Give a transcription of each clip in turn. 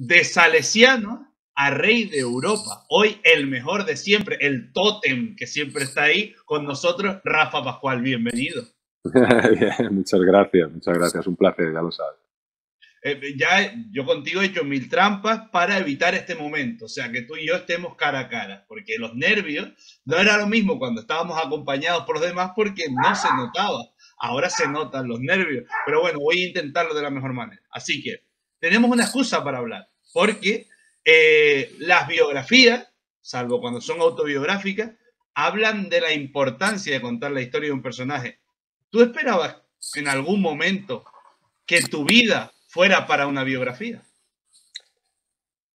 de Salesiano a rey de Europa. Hoy el mejor de siempre, el tótem que siempre está ahí con nosotros, Rafa Pascual. Bienvenido. muchas gracias, muchas gracias. Un placer, ya lo sabes. Eh, ya yo contigo he hecho mil trampas para evitar este momento, o sea, que tú y yo estemos cara a cara, porque los nervios no era lo mismo cuando estábamos acompañados por los demás porque no se notaba. Ahora se notan los nervios, pero bueno, voy a intentarlo de la mejor manera. Así que tenemos una excusa para hablar porque eh, las biografías, salvo cuando son autobiográficas, hablan de la importancia de contar la historia de un personaje. ¿Tú esperabas en algún momento que tu vida fuera para una biografía?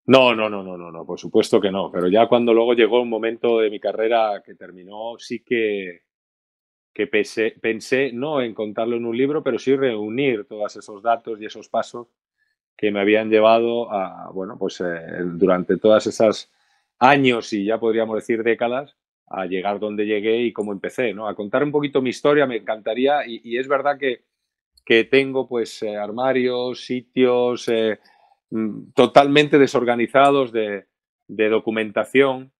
No, no, no, no, no, no, por supuesto que no. Pero ya cuando luego llegó un momento de mi carrera que terminó, sí que, que pensé no en contarlo en un libro, pero sí reunir todos esos datos y esos pasos que me habían llevado a, bueno, pues eh, durante todas esas años y ya podríamos decir décadas, a llegar donde llegué y cómo empecé, ¿no? A contar un poquito mi historia, me encantaría, y, es verdad que, tengo pues eh, armarios, sitios eh, mm, totalmente desorganizados de, documentación,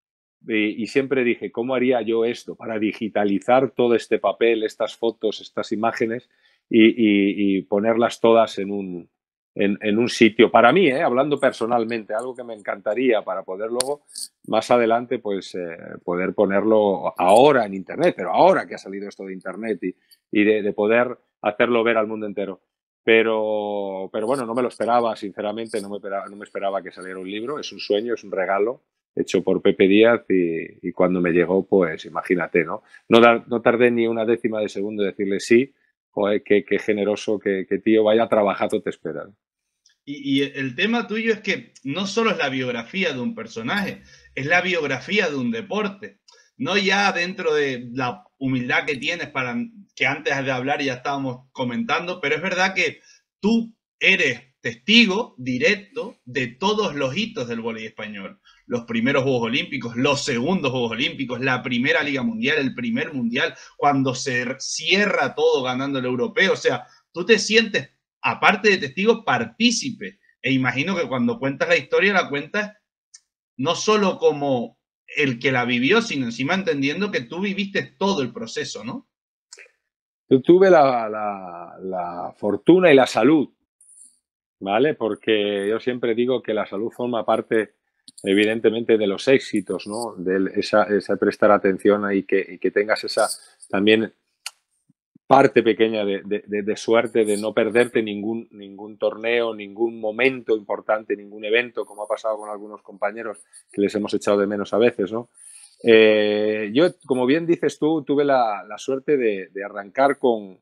y, siempre dije, ¿cómo haría yo esto para digitalizar todo este papel, estas fotos, estas imágenes, y ponerlas todas en un, en, un sitio. Para mí, ¿eh? hablando personalmente, algo que me encantaría para poder luego, más adelante, pues eh, poder ponerlo ahora en Internet, pero ahora que ha salido esto de Internet y, y de, poder hacerlo ver al mundo entero. Pero, pero bueno, no me lo esperaba, sinceramente, no me esperaba, no me esperaba que saliera un libro. Es un sueño, es un regalo hecho por Pepe Díaz y, y, cuando me llegó, pues imagínate, ¿no? No, no tardé ni una décima de segundo en decirle sí joder, qué, generoso, que tío, vaya trabajado te espera. Y, y, el tema tuyo es que no solo es la biografía de un personaje, es la biografía de un deporte. No ya dentro de la humildad que tienes para que antes de hablar ya estábamos comentando, pero es verdad que tú eres testigo directo de todos los hitos del voleibol español. Los primeros Juegos Olímpicos, los segundos Juegos Olímpicos, la primera Liga Mundial, el primer Mundial, cuando se cierra todo ganando el europeo. O sea, tú te sientes, aparte de testigo, partícipe. E imagino que cuando cuentas la historia, la cuentas no solo como el que la vivió, sino encima entendiendo que tú viviste todo el proceso, ¿no? Yo tuve la, la fortuna y la salud ¿vale? Porque yo siempre digo que la salud forma parte, evidentemente, de los éxitos, ¿no? De esa, prestar atención ahí que, y que tengas esa también parte pequeña de, de, suerte de no perderte ningún, ningún torneo, ningún momento importante, ningún evento, como ha pasado con algunos compañeros que les hemos echado de menos a veces, ¿no? Eh, yo, como bien dices tú, tuve la, la suerte de, arrancar con,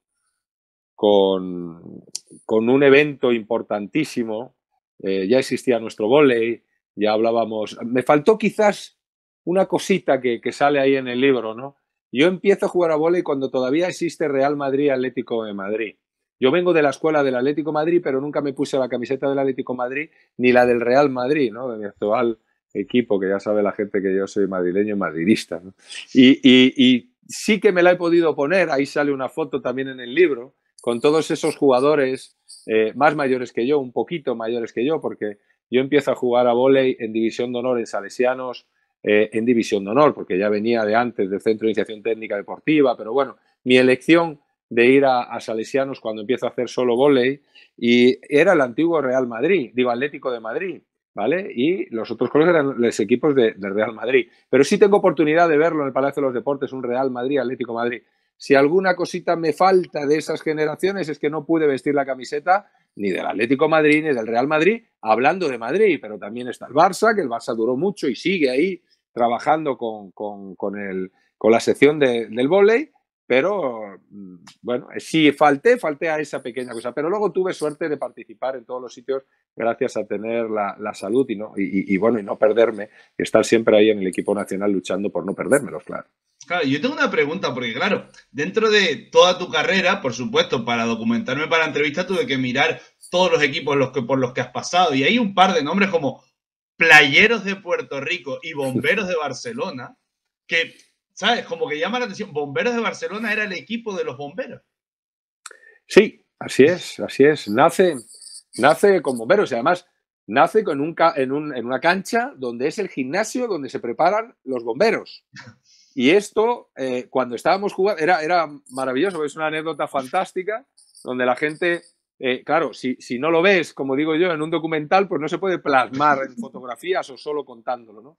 con, un evento importantísimo. Eh, ya existía nuestro volei, ya hablábamos. Me faltó quizás una cosita que, sale ahí en el libro, ¿no? Yo empiezo a jugar a volei cuando todavía existe Real Madrid Atlético de Madrid. Yo vengo de la escuela del Atlético Madrid, pero nunca me puse la camiseta del Atlético Madrid ni la del Real Madrid, ¿no? De mi actual equipo, que ya sabe la gente que yo soy madrileño madridista. y, sí que me la he podido poner, ahí sale una foto también en el libro, con todos esos jugadores eh, más mayores que yo, un poquito mayores que yo, porque yo empiezo a jugar a volei en División de Honor en Salesianos, eh, en División de Honor, porque ya venía de antes del Centro de Iniciación Técnica Deportiva, pero bueno, mi elección de ir a, Salesianos cuando empiezo a hacer solo volei y era el antiguo Real Madrid, digo Atlético de Madrid, ¿vale? Y los otros colegas eran los equipos del Real Madrid. Pero sí tengo oportunidad de verlo en el Palacio de los Deportes, un Real Madrid, Atlético Madrid. Si alguna cosita me falta de esas generaciones es que no pude vestir la camiseta ni del Atlético Madrid ni del Real Madrid, hablando de Madrid, pero también está el Barça, que el Barça duró mucho y sigue ahí trabajando con, con, la sección del voleibol. Pero mm, bueno, eh, si falté, falté a esa pequeña cosa. Pero luego tuve suerte de participar en todos los sitios gracias a tener la, salud y, no, y, bueno, y no perderme, y estar siempre ahí en el equipo nacional luchando por no perdérmelos, claro. Claro, yo tengo una pregunta, porque claro, dentro de toda tu carrera, por supuesto, para documentarme para la entrevista tuve que mirar todos los equipos los que, por los que has pasado. Y hay un par de nombres como Playeros de Puerto Rico y Bomberos de Barcelona, que ¿sabes? Como que llama la atención. Bomberos de Barcelona era el equipo de los bomberos. Sí, así es, así es. Nace, nace con bomberos y además nace con en, una cancha donde es el gimnasio donde se preparan los bomberos. Y esto, eh, cuando estábamos jugando, era, maravilloso, es una anécdota fantástica donde la gente eh, claro, si, si, no lo ves, como digo yo, en un documental, pues no se puede plasmar en fotografías o solo contándolo, ¿no?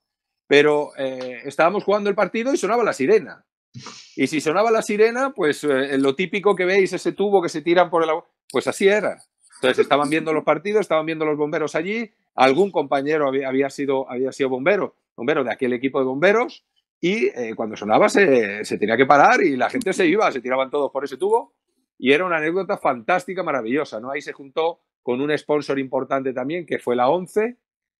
pero eh, estábamos jugando el partido y sonaba la sirena. Y si sonaba la sirena, pues eh, lo típico que veis, ese tubo que se tiran por el agua, pues así era. Entonces estaban viendo los partidos, estaban viendo los bomberos allí, algún compañero había, sido, había sido bombero, bombero de aquel equipo de bomberos, y eh, cuando sonaba se, tenía que parar y la gente se iba, se tiraban todos por ese tubo, y era una anécdota fantástica, maravillosa, ¿no? Ahí se juntó con un sponsor importante también, que fue la ONCE,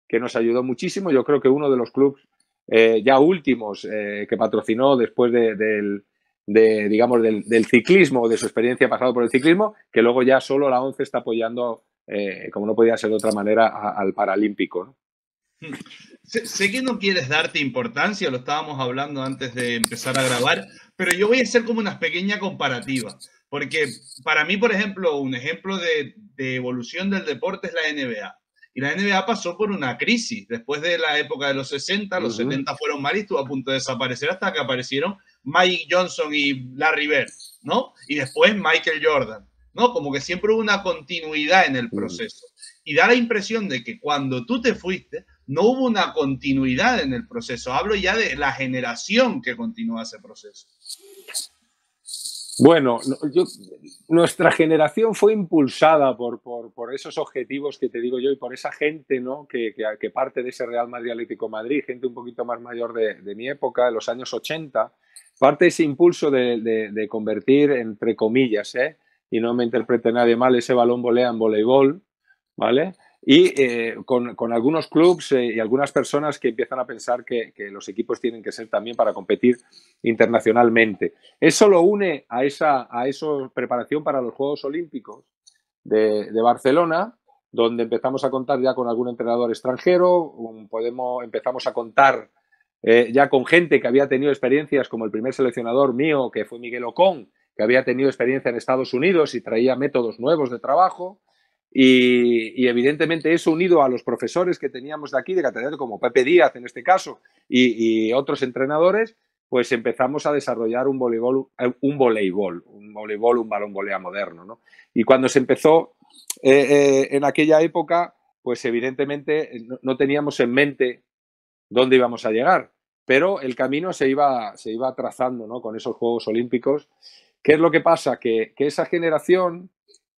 que nos ayudó muchísimo, yo creo que uno de los clubes eh, ya últimos eh, que patrocinó después de, del, digamos, del, ciclismo, de su experiencia pasado por el ciclismo, que luego ya solo la ONCE está apoyando, eh, como no podía ser de otra manera, al Paralímpico. Sé, que no quieres darte importancia, lo estábamos hablando antes de empezar a grabar, pero yo voy a hacer como una pequeña comparativa, porque para mí, por ejemplo, un ejemplo de evolución del deporte es la NBA. Y la NBA pasó por una crisis. Después de la época de los 60, los 70 fueron mal y estuvo a punto de desaparecer hasta que aparecieron Mike Johnson y Larry Bird, ¿no? Y después Michael Jordan, ¿no? Como que siempre hubo una continuidad en el proceso. Y da la impresión de que cuando tú te fuiste, no hubo una continuidad en el proceso. Hablo ya de la generación que continúa ese proceso. Bueno, nuestra generación fue impulsada por, esos objetivos que te digo yo y por esa gente ¿no? que, parte de ese Real Madrid Atlético Madrid, gente un poquito más mayor de, mi época, de los años 80, parte de ese impulso de, de, convertir, entre comillas, ¿eh? y no me interprete nadie mal, ese balón volea en voleibol, ¿vale? Y eh, con, algunos clubs eh, y algunas personas que empiezan a pensar que, los equipos tienen que ser también para competir internacionalmente. ¿Eso lo une a esa preparación para los Juegos Olímpicos de, Barcelona? donde empezamos a contar ya con algún entrenador extranjero, podemos, empezamos a contar eh, ya con gente que había tenido experiencias, como el primer seleccionador mío, que fue Miguel Ocon, que había tenido experiencia en Estados Unidos y traía métodos nuevos de trabajo. Y, evidentemente eso unido a los profesores que teníamos de aquí, de Catedral, como Pepe Díaz en este caso, y, otros entrenadores, pues empezamos a desarrollar un voleibol, eh, un voleibol, un voleibol, un balón volea moderno. Y cuando se empezó eh, eh, en aquella época, pues evidentemente no, teníamos en mente dónde íbamos a llegar, pero el camino se iba, se iba trazando con esos Juegos Olímpicos. ¿Qué es lo que pasa? Que, que esa generación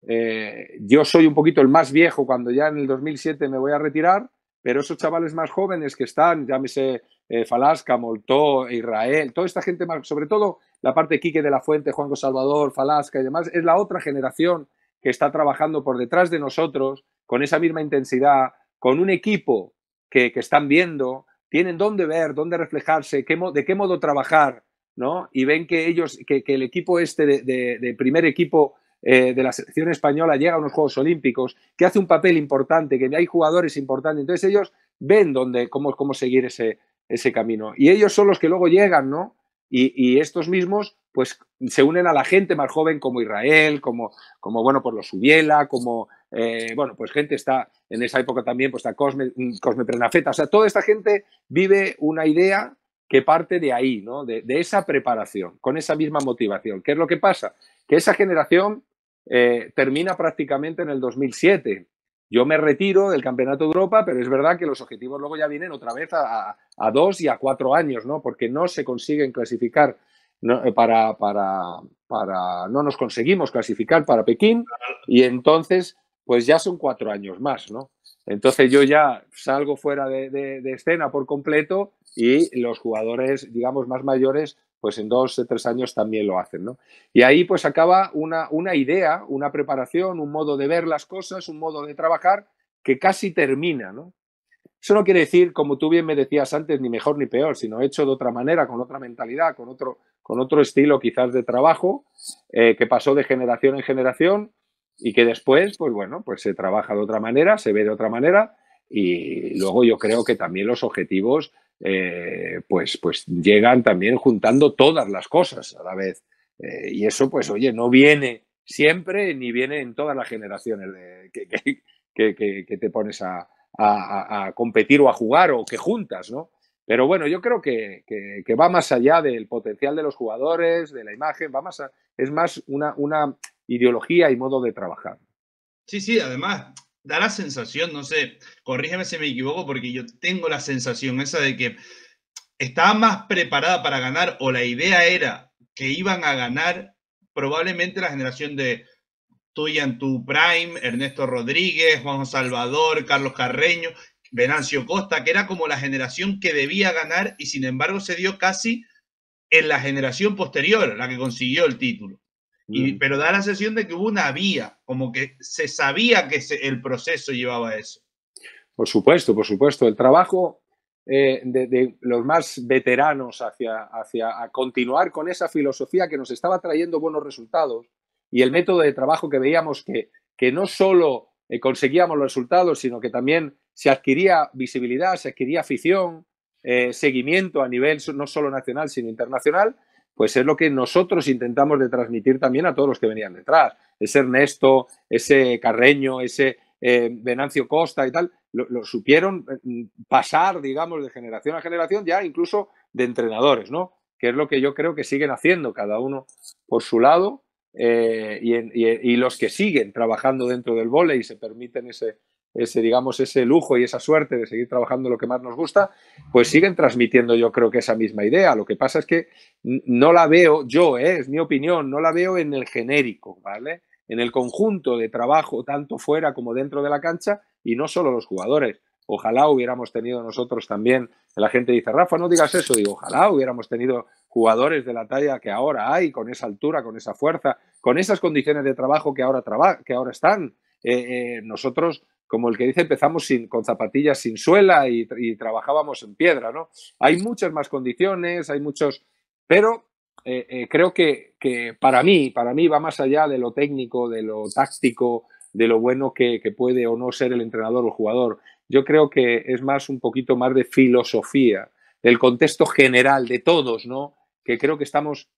eh, yo soy un poquito el más viejo cuando ya en el 2007 me voy a retirar, pero esos chavales más jóvenes que están, llámese eh, Falasca, Moltó, Israel, toda esta gente más, sobre todo la parte de Quique de la Fuente, Juanjo Salvador, Falasca y demás, es la otra generación que está trabajando por detrás de nosotros con esa misma intensidad, con un equipo que, están viendo, tienen dónde ver, dónde reflejarse, de qué modo trabajar, ¿no? Y ven que ellos, que, el equipo este de primer equipo eh, de la selección española llega a unos Juegos Olímpicos, que hace un papel importante, que hay jugadores importantes. Entonces ellos ven cómo, cómo seguir ese, ese camino. Y ellos son los que luego llegan, ¿no? Y, estos mismos pues se unen a la gente más joven como Israel, como, como bueno, por pues los Ubiela, como, eh, bueno, pues gente está, en esa época también, pues está Cosme, Cosme Prenafeta, o sea, toda esta gente vive una idea que parte de ahí, ¿no? De, de esa preparación, con esa misma motivación. ¿Qué es lo que pasa? Que esa generación eh, termina prácticamente en el 2007. Yo me retiro del Campeonato de Europa, pero es verdad que los objetivos luego ya vienen otra vez a, dos y a cuatro años, ¿no? Porque no se consiguen clasificar eh, para, para, no nos conseguimos clasificar para Pekín y entonces, pues ya son cuatro años más, ¿no? Entonces yo ya salgo fuera de escena por completo y los jugadores, digamos, más mayores, pues en dos o tres años también lo hacen. Y ahí pues acaba una, idea, una preparación, un modo de ver las cosas, un modo de trabajar que casi termina. ¿no? Eso no quiere decir, como tú bien me decías antes, ni mejor ni peor, sino hecho de otra manera, con otra mentalidad, con otro, con otro estilo quizás de trabajo, eh, que pasó de generación en generación y que después, pues bueno, pues se trabaja de otra manera, se ve de otra manera y luego yo creo que también los objetivos eh, pues, pues llegan también juntando todas las cosas a la vez. Eh, y eso, pues, oye, no viene siempre ni viene en todas las generaciones que, te pones a, competir o a jugar o que juntas, ¿no? Pero bueno, yo creo que, va más allá del potencial de los jugadores, de la imagen, va más es más una, una ideología y modo de trabajar. Sí, sí, además, da la sensación, no sé, corrígeme si me equivoco, porque yo tengo la sensación esa de que estaba más preparada para ganar o la idea era que iban a ganar probablemente la generación de Tuyan Tu Prime, Ernesto Rodríguez, Juan Salvador, Carlos Carreño, Venancio Costa, que era como la generación que debía ganar y sin embargo se dio casi en la generación posterior, la que consiguió el título. Pero da la sensación de que hubo una vía, como que se sabía que el proceso llevaba a eso. Por supuesto, por supuesto. El trabajo eh, de, los más veteranos hacia, hacia a continuar con esa filosofía que nos estaba trayendo buenos resultados y el método de trabajo que veíamos que, que no solo eh, conseguíamos los resultados, sino que también se adquiría visibilidad, se adquiría afición, eh, seguimiento a nivel no solo nacional, sino internacional, pues es lo que nosotros intentamos de transmitir también a todos los que venían detrás. Ese Ernesto, ese Carreño, ese eh, Venancio Costa y tal, lo, supieron eh, mm, pasar, digamos, de generación a generación, ya incluso de entrenadores, ¿no? Que es lo que yo creo que siguen haciendo cada uno por su lado eh, y, los que siguen trabajando dentro del vole y se permiten ese, ese, digamos, ese lujo y esa suerte de seguir trabajando lo que más nos gusta, pues siguen transmitiendo yo creo que esa misma idea. Lo que pasa es que no la veo, yo, ¿eh? es mi opinión, no la veo en el genérico, ¿vale? En el conjunto de trabajo, tanto fuera como dentro de la cancha, y no solo los jugadores. Ojalá hubiéramos tenido nosotros también, la gente dice, Rafa, no digas eso, digo, ojalá hubiéramos tenido jugadores de la talla que ahora hay, con esa altura, con esa fuerza, con esas condiciones de trabajo que ahora, que ahora están. Eh, eh, nosotros como el que dice, empezamos con zapatillas sin suela y, trabajábamos en piedra, ¿no? Hay muchas más condiciones, hay muchos, pero eh, eh, creo que, para mí, para mí va más allá de lo técnico, de lo táctico, de lo bueno que, puede o no ser el entrenador o jugador. Yo creo que es más un poquito más de filosofía, del contexto general de todos, ¿no? Que creo que estamos,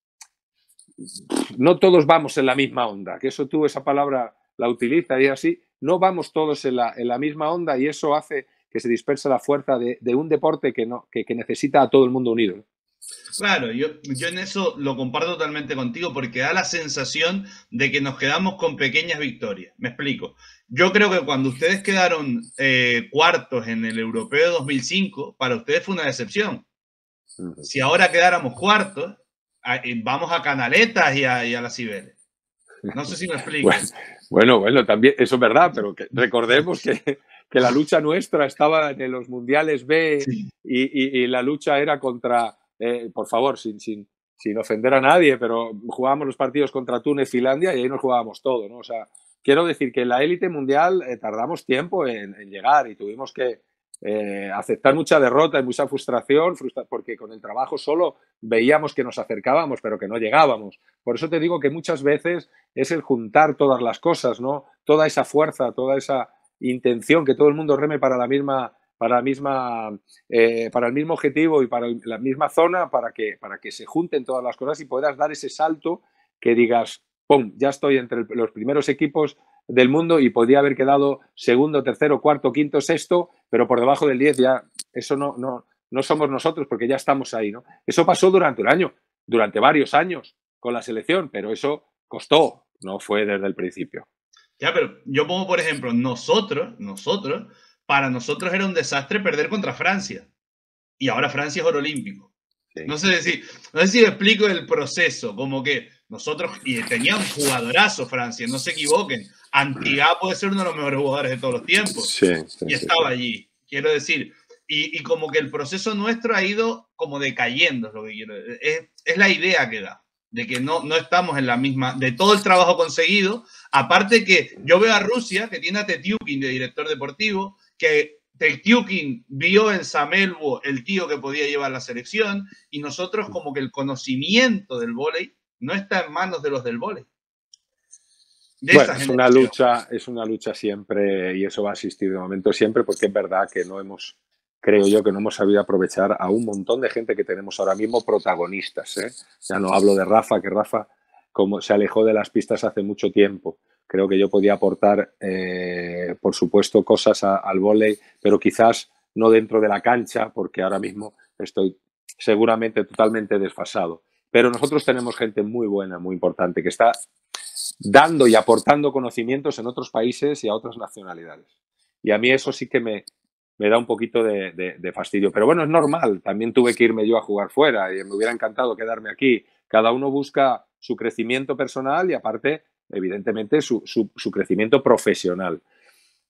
no todos vamos en la misma onda, que eso tú esa palabra la y así, no vamos todos en la, misma onda y eso hace que se disperse la fuerza de, un deporte que, no, necesita a todo el mundo unido. Claro, yo, en eso lo comparto totalmente contigo porque da la sensación de que nos quedamos con pequeñas victorias. Me explico. Yo creo que cuando ustedes quedaron eh, cuartos en el Europeo 2005, para ustedes fue una decepción. Si ahora quedáramos cuartos, vamos a Canaletas y a, las ciberes no sé si me explico. Bueno, bueno, también, eso es verdad, pero recordemos que, la lucha nuestra estaba en los mundiales B y, la lucha era contra, eh, por favor, sin, sin, sin ofender a nadie, pero jugábamos los partidos contra Túnez, Finlandia y ahí nos jugábamos todo, ¿no? O sea, quiero decir que la élite mundial eh, tardamos tiempo en, llegar y tuvimos que, eh, aceptar mucha derrota y mucha frustración, porque con el trabajo solo veíamos que nos acercábamos, pero que no llegábamos. Por eso te digo que muchas veces es el juntar todas las cosas, ¿no? Toda esa fuerza, toda esa intención, que todo el mundo reme para la misma, para la misma, eh, para el mismo objetivo y para la misma zona, para que, se junten todas las cosas y puedas dar ese salto que digas, ¡pum! Ya estoy entre los primeros equipos del mundo y podía haber quedado segundo, tercero, cuarto, quinto, sexto, pero por debajo del 10 ya eso no, no, no somos nosotros porque ya estamos ahí. ¿no? Eso pasó durante un año, durante varios años con la selección, pero eso costó, no fue desde el principio. Ya, pero yo pongo, por ejemplo, nosotros, nosotros, para nosotros era un desastre perder contra Francia. Y ahora Francia es oro olímpico. No, sé si, no sé si explico el proceso, como que nosotros, y un jugadorazo Francia, no se equivoquen. Antigua puede ser uno de los mejores jugadores de todos los tiempos. Sí, y estaba allí. Quiero decir, y, y, como que el proceso nuestro ha ido como decayendo, es lo que quiero decir. Es, es, la idea que da, de que no, no estamos en la misma, de todo el trabajo conseguido. Aparte que yo veo a Rusia, que tiene a Tetiukin de director deportivo, que Tetiukin vio en Samelbo el tío que podía llevar la selección, y nosotros como que el conocimiento del voleibol no está en manos de los del vole. bueno, es una lucha, es una lucha siempre y eso va a existir de momento siempre porque es verdad que no hemos, creo yo que no hemos sabido aprovechar a un montón de gente que tenemos ahora mismo protagonistas. ¿eh? Ya no hablo de Rafa, que Rafa como se alejó de las pistas hace mucho tiempo. Creo que yo podía aportar, eh, por supuesto, cosas al vole, pero quizás no dentro de la cancha, porque ahora mismo estoy seguramente totalmente desfasado. Pero nosotros tenemos gente muy buena, muy importante, que está dando y aportando conocimientos en otros países y a otras nacionalidades. Y a mí eso sí que me, da un poquito de, fastidio. Pero bueno, es normal. También tuve que irme yo a jugar fuera y me hubiera encantado quedarme aquí. Cada uno busca su crecimiento personal y aparte, evidentemente, su crecimiento profesional.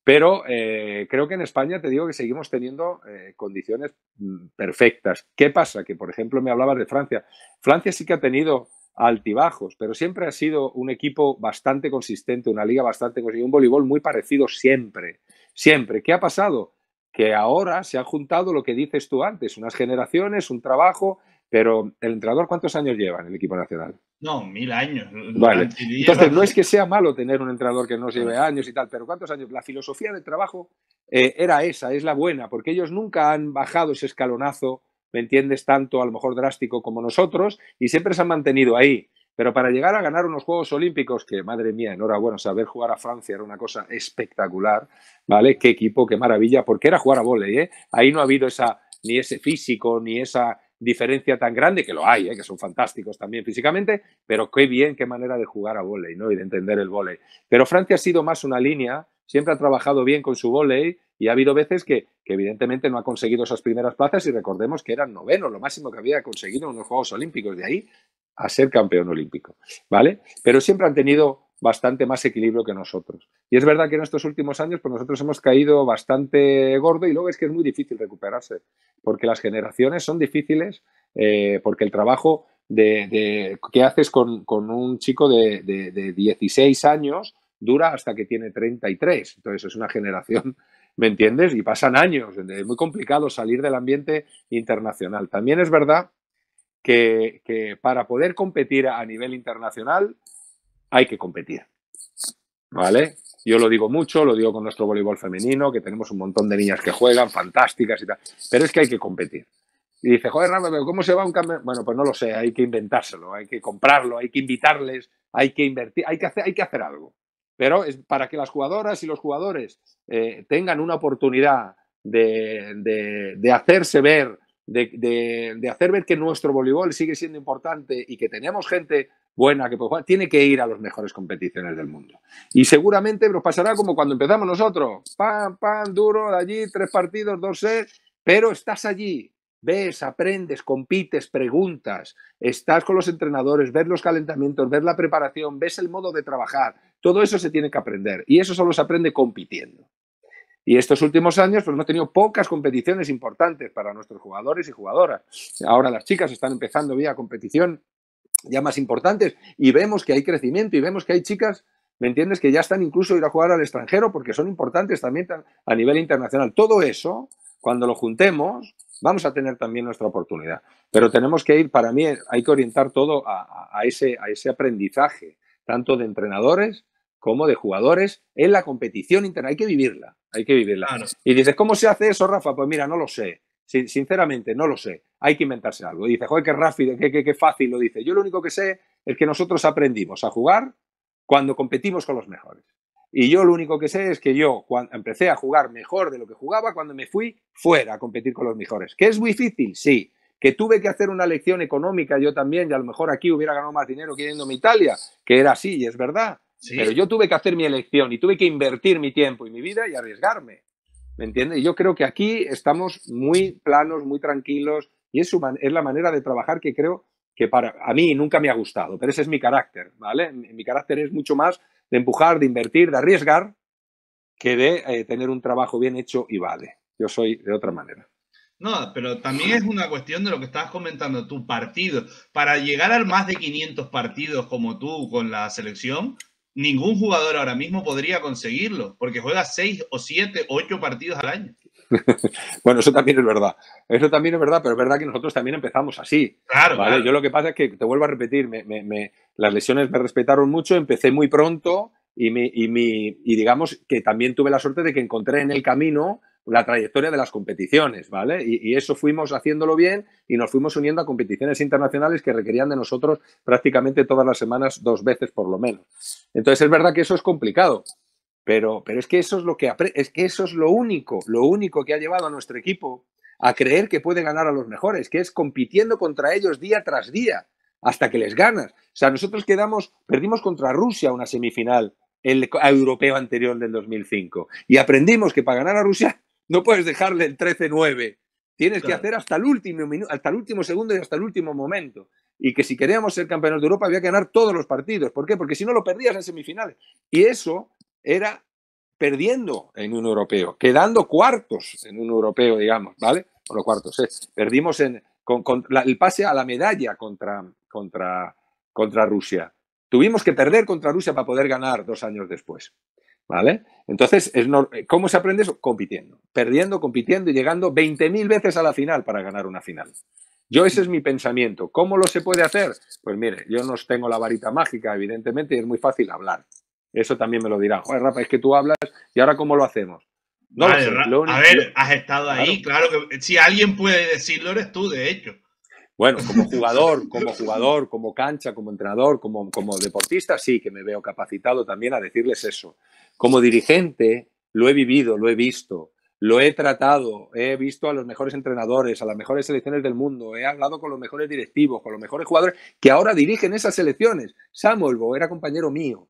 Pero eh, creo que en España te digo que seguimos teniendo eh, condiciones mm, perfectas. ¿Qué pasa? Que, por ejemplo, me hablabas de Francia. Francia sí que ha tenido altibajos, pero siempre ha sido un equipo bastante consistente, una liga bastante consistente, un voleibol muy parecido siempre, siempre. ¿Qué ha pasado? Que ahora se ha juntado lo que dices tú antes, unas generaciones, un trabajo pero, ¿el entrenador cuántos años lleva en el equipo nacional? No, mil años. Vale. Entonces, no es que sea malo tener un entrenador que no lleve años y tal, pero ¿cuántos años? La filosofía del trabajo eh, era esa, es la buena, porque ellos nunca han bajado ese escalonazo, ¿me entiendes? Tanto, a lo mejor drástico como nosotros, y siempre se han mantenido ahí. Pero para llegar a ganar unos Juegos Olímpicos, que madre mía, enhorabuena, saber jugar a Francia era una cosa espectacular, ¿vale? Qué equipo, qué maravilla, porque era jugar a volei, ¿eh? Ahí no ha habido esa, ni ese físico, ni esa diferencia tan grande, que lo hay, ¿eh? que son fantásticos también físicamente, pero qué bien, qué manera de jugar a volei ¿no? y de entender el volei. Pero Francia ha sido más una línea, siempre ha trabajado bien con su volei y ha habido veces que, que, evidentemente no ha conseguido esas primeras plazas y recordemos que eran novenos, lo máximo que había conseguido en los Juegos Olímpicos, de ahí a ser campeón olímpico, ¿vale? Pero siempre han tenido bastante más equilibrio que nosotros. Y es verdad que en estos últimos años, pues nosotros hemos caído bastante gordo y luego es que es muy difícil recuperarse, porque las generaciones son difíciles, eh, porque el trabajo de, que haces con, un chico de, 16 años dura hasta que tiene 33. Entonces es una generación ¿me entiendes? Y pasan años, es muy complicado salir del ambiente internacional. También es verdad que, que, para poder competir a nivel internacional hay que competir. ¿Vale? Yo lo digo mucho, lo digo con nuestro voleibol femenino, que tenemos un montón de niñas que juegan, fantásticas y tal. Pero es que hay que competir. Y dice, joder, ¿cómo se va un cambio? Bueno, pues no lo sé, hay que inventárselo, hay que comprarlo, hay que invitarles, hay que invertir, hay que hacer, hay que hacer algo. Pero es para que las jugadoras y los jugadores eh, tengan una oportunidad de, hacerse ver, de, de, hacer ver que nuestro voleibol sigue siendo importante y que tenemos gente buena que tiene que ir a las mejores competiciones del mundo. Y seguramente nos pasará como cuando empezamos nosotros. Pam, pam, duro, de allí, tres partidos, dos sets, pero estás allí, ves, aprendes, compites, preguntas, estás con los entrenadores, ves los calentamientos, ves la preparación, ves el modo de trabajar. Todo eso se tiene que aprender y eso solo se aprende compitiendo. Y estos últimos años pues, hemos tenido pocas competiciones importantes para nuestros jugadores y jugadoras. Ahora las chicas están empezando vía competición ya más importantes y vemos que hay crecimiento y vemos que hay chicas, ¿me entiendes?, que ya están incluso ir a jugar al extranjero porque son importantes también a nivel internacional. Todo eso, cuando lo juntemos, vamos a tener también nuestra oportunidad. Pero tenemos que ir, para mí, hay que orientar todo a, ese, a ese aprendizaje, tanto de entrenadores como de jugadores en la competición interna. Hay que vivirla, hay que vivirla. Y dices, ¿cómo se hace eso, Rafa? Pues mira, no lo sé sinceramente, no lo sé. Hay que inventarse algo. Dice, joder, qué rápido, qué, qué, qué fácil lo dice. Yo lo único que sé es que nosotros aprendimos a jugar cuando competimos con los mejores. Y yo lo único que sé es que yo cuando empecé a jugar mejor de lo que jugaba cuando me fui fuera a competir con los mejores. ¿Que es muy difícil? Sí. ¿Que tuve que hacer una lección económica yo también y a lo mejor aquí hubiera ganado más dinero que en Italia? Que era así y es verdad. Pero yo tuve que hacer mi elección y tuve que invertir mi tiempo y mi vida y arriesgarme. ¿Me entiendes? Y yo creo que aquí estamos muy planos, muy tranquilos y es, es la manera de trabajar que creo que para a mí nunca me ha gustado, pero ese es mi carácter, ¿vale? Mi, carácter es mucho más de empujar, de invertir, de arriesgar, que de eh, tener un trabajo bien hecho y vale. Yo soy de otra manera. No, pero también es una cuestión de lo que estabas comentando, tu partido. Para llegar al más de 500 partidos como tú con la selección, ningún jugador ahora mismo podría conseguirlo, porque juega seis o siete, ocho partidos al año. bueno, eso también es verdad. Eso también es verdad, pero es verdad que nosotros también empezamos así. Claro. ¿vale? Yo lo que pasa es que, te vuelvo a repetir, las lesiones me respetaron mucho, empecé muy pronto y, y digamos que también tuve la suerte de que encontré en el camino la trayectoria de las competiciones, ¿vale? Y, y, eso fuimos haciéndolo bien y nos fuimos uniendo a competiciones internacionales que requerían de nosotros prácticamente todas las semanas, dos veces por lo menos. Entonces es verdad que eso es complicado, pero, pero es que eso es lo que es que eso es lo único, lo único que ha llevado a nuestro equipo a creer que puede ganar a los mejores, que es compitiendo contra ellos día tras día hasta que les ganas. O sea, nosotros quedamos, perdimos contra Rusia una semifinal el europeo anterior del 2005 y aprendimos que para ganar a Rusia no puedes dejarle el 13-9. Tienes que hacer hasta el último hasta el último segundo y hasta el último momento. Y que si queríamos ser campeones de Europa había que ganar todos los partidos. ¿Por qué? Porque si no lo perdías en semifinales. Y eso era perdiendo en un europeo, quedando cuartos en un europeo, digamos, ¿vale? los cuartos, Perdimos en, el pase a la medalla contra, contra, contra Rusia. Tuvimos que perder contra Rusia para poder ganar dos años después. ¿Vale? Entonces, ¿cómo se aprende eso? Compitiendo, perdiendo, compitiendo y llegando 20.000 veces a la final para ganar una final. Yo ese es mi pensamiento. ¿Cómo lo se puede hacer? Pues mire, yo no tengo la varita mágica, evidentemente, y es muy fácil hablar. Eso también me lo dirá Joder, Rafa, es que tú hablas y ahora cómo lo hacemos. No lo a ver, has estado ahí, claro. que si alguien puede decirlo eres tú, de hecho. Bueno, como jugador, como jugador, como cancha, como entrenador, como, como deportista, sí que me veo capacitado también a decirles eso. Como dirigente lo he vivido, lo he visto, lo he tratado, he visto a los mejores entrenadores, a las mejores selecciones del mundo, he hablado con los mejores directivos, con los mejores jugadores que ahora dirigen esas selecciones. Samuel Bo era compañero mío,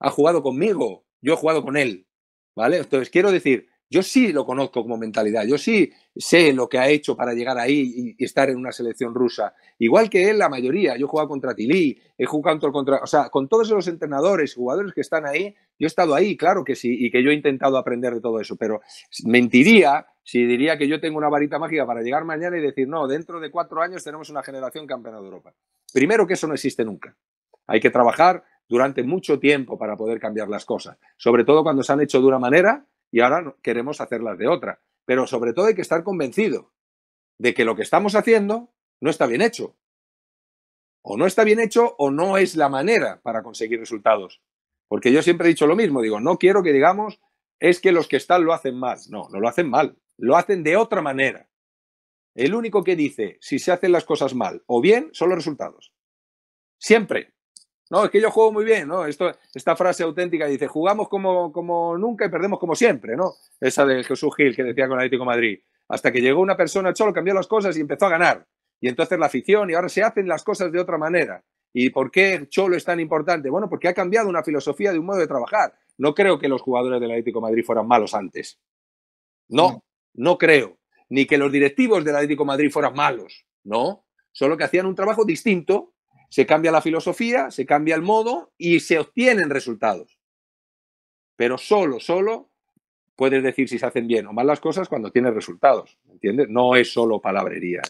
ha jugado conmigo, yo he jugado con él, ¿vale? Entonces quiero decir yo sí lo conozco como mentalidad, yo sí sé lo que ha hecho para llegar ahí y, estar en una selección rusa. Igual que él, la mayoría. Yo he jugado contra Tilly, he jugado contra, o sea, con todos los entrenadores, jugadores que están ahí, yo he estado ahí, claro que sí, y que yo he intentado aprender de todo eso, pero mentiría si diría que yo tengo una varita mágica para llegar mañana y decir, no, dentro de cuatro años tenemos una generación campeona de Europa. Primero que eso no existe nunca. Hay que trabajar durante mucho tiempo para poder cambiar las cosas, sobre todo cuando se han hecho de una manera y ahora queremos hacerlas de otra. Pero sobre todo hay que estar convencido de que lo que estamos haciendo no está bien hecho. O no está bien hecho o no es la manera para conseguir resultados. Porque yo siempre he dicho lo mismo, digo, no quiero que digamos es que los que están lo hacen mal. No, no lo hacen mal, lo hacen de otra manera. El único que dice si se hacen las cosas mal o bien son los resultados. Siempre. No, es que yo juego muy bien, ¿no? esta frase auténtica dice, jugamos como, como nunca y perdemos como siempre, ¿no? Esa de Jesús Gil que decía con Atlético Madrid. Hasta que llegó una persona, Cholo, cambió las cosas y empezó a ganar. Y entonces la afición y ahora se hacen las cosas de otra manera. ¿Y por qué Cholo es tan importante? Bueno, porque ha cambiado una filosofía de un modo de trabajar. No creo que los jugadores del Atlético Madrid fueran malos antes. No, no creo. Ni que los directivos del Atlético Madrid fueran malos. No. Solo que hacían un trabajo distinto se cambia la filosofía, se cambia el modo y se obtienen resultados. Pero solo, solo puedes decir si se hacen bien o mal las cosas cuando tienes resultados, ¿entiendes? No es solo palabrería,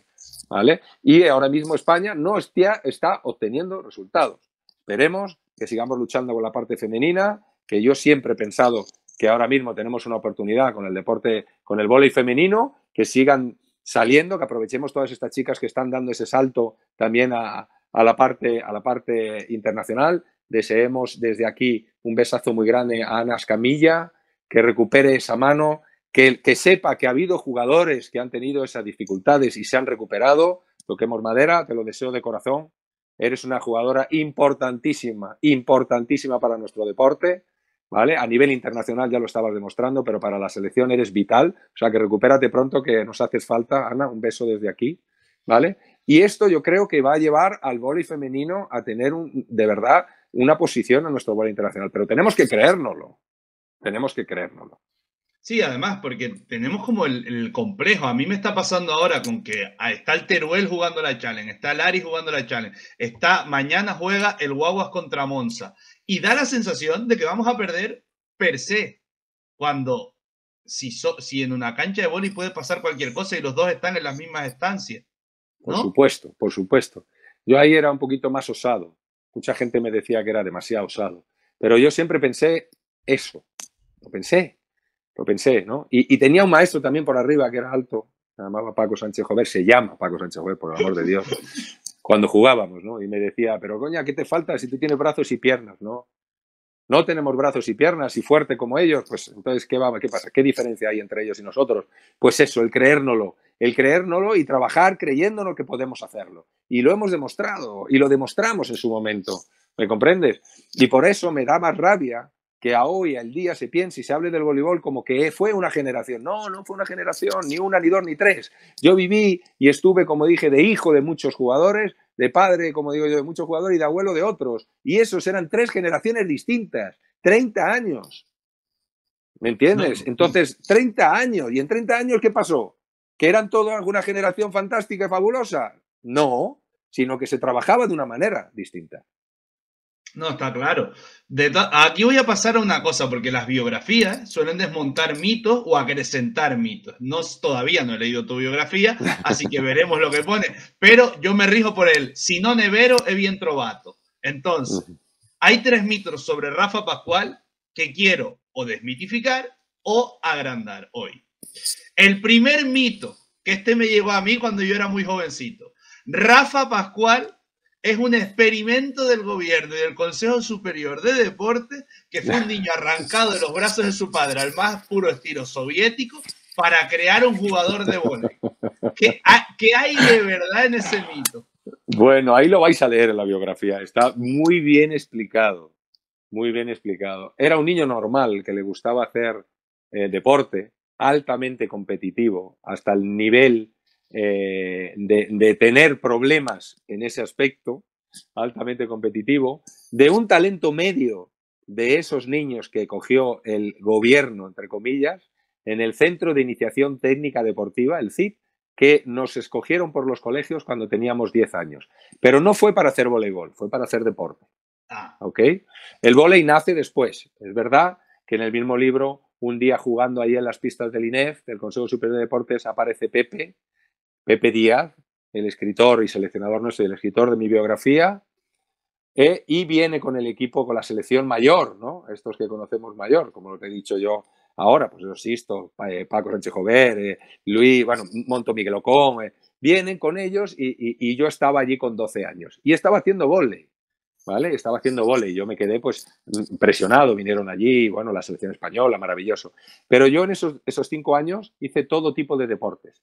¿vale? Y ahora mismo España no está, está obteniendo resultados. Esperemos que sigamos luchando con la parte femenina, que yo siempre he pensado que ahora mismo tenemos una oportunidad con el deporte, con el voleibol femenino, que sigan saliendo, que aprovechemos todas estas chicas que están dando ese salto también a, a la parte, a la parte internacional. Deseemos desde aquí un besazo muy grande a Ana Escamilla, que recupere esa mano, que, que sepa que ha habido jugadores que han tenido esas dificultades y se han recuperado. Toquemos madera, te lo deseo de corazón. Eres una jugadora importantísima, importantísima para nuestro deporte. ¿Vale? A nivel internacional ya lo estabas demostrando, pero para la selección eres vital. O sea, que recupérate pronto, que nos haces falta. Ana, un beso desde aquí, ¿vale? Y esto yo creo que va a llevar al vóley femenino a tener un, de verdad una posición en nuestro vóley internacional. Pero tenemos que creérnoslo. Tenemos que creérnoslo. Sí, además, porque tenemos como el, complejo. A mí me está pasando ahora con que está el Teruel jugando la Challenge, está el Ari jugando la Challenge, está mañana juega el Guaguas contra Monza. Y da la sensación de que vamos a perder per se. Cuando si, si en una cancha de boli puede pasar cualquier cosa y los dos están en las mismas estancias. Por supuesto, por supuesto. Yo ahí era un poquito más osado. Mucha gente me decía que era demasiado osado. Pero yo siempre pensé eso. Lo pensé. Lo pensé, ¿no? Y, tenía un maestro también por arriba que era alto. Se llamaba Paco Sánchez Jover. Se llama Paco Sánchez Jover, por el amor de Dios. Cuando jugábamos, ¿no? Y me decía, pero coña, ¿qué te falta si tú tienes brazos y piernas, ¿no? no tenemos brazos y piernas y fuerte como ellos, pues entonces, ¿qué, va, qué pasa? ¿Qué diferencia hay entre ellos y nosotros? Pues eso, el creérnoslo, el creérnoslo y trabajar creyéndonos que podemos hacerlo. Y lo hemos demostrado y lo demostramos en su momento. ¿Me comprendes? Y por eso me da más rabia que a hoy, al día, se piense y se hable del voleibol como que fue una generación. No, no fue una generación, ni una, ni dos, ni tres. Yo viví y estuve, como dije, de hijo de muchos jugadores, de padre, como digo yo, de muchos jugadores y de abuelo de otros. Y esos eran tres generaciones distintas, 30 años. ¿Me entiendes? Entonces, 30 años. ¿Y en 30 años qué pasó? ¿Que eran todos alguna generación fantástica y fabulosa? No, sino que se trabajaba de una manera distinta. No, está claro. De aquí voy a pasar a una cosa, porque las biografías suelen desmontar mitos o acrecentar mitos. No, todavía no he leído tu biografía, así que veremos lo que pone. Pero yo me rijo por él. Si no nevero, es bien trovato. Entonces, hay tres mitos sobre Rafa Pascual que quiero o desmitificar o agrandar hoy. El primer mito que este me llegó a mí cuando yo era muy jovencito. Rafa Pascual es un experimento del gobierno y del Consejo Superior de Deportes que fue un niño arrancado de los brazos de su padre al más puro estilo soviético para crear un jugador de volei. ¿Qué, hay de verdad en ese mito? Bueno, ahí lo vais a leer en la biografía. Está muy bien explicado. Muy bien explicado. Era un niño normal que le gustaba hacer eh, deporte, altamente competitivo, hasta el nivel eh, de, tener problemas en ese aspecto, altamente competitivo, de un talento medio de esos niños que cogió el gobierno, entre comillas, en el Centro de Iniciación Técnica Deportiva, el Cid que nos escogieron por los colegios cuando teníamos 10 años. Pero no fue para hacer voleibol, fue para hacer deporte. Ah. El volei nace después. Es verdad que en el mismo libro un día jugando ahí en las pistas del INEF, del Consejo Superior de Deportes, aparece Pepe, Pepe Díaz, el escritor y seleccionador no sé, el escritor de mi biografía, eh, y viene con el equipo, con la selección mayor, ¿no? Estos que conocemos mayor, como lo que he dicho yo ahora, pues los Sisto, eh, Paco Sánchez Jover, eh, Luis, bueno, Monto Ocón, vienen con ellos y, yo estaba allí con 12 años y estaba haciendo volei. ¿vale? Estaba haciendo vole y yo me quedé pues impresionado, vinieron allí, bueno, la selección española, maravilloso. Pero yo en esos, cinco años hice todo tipo de deportes.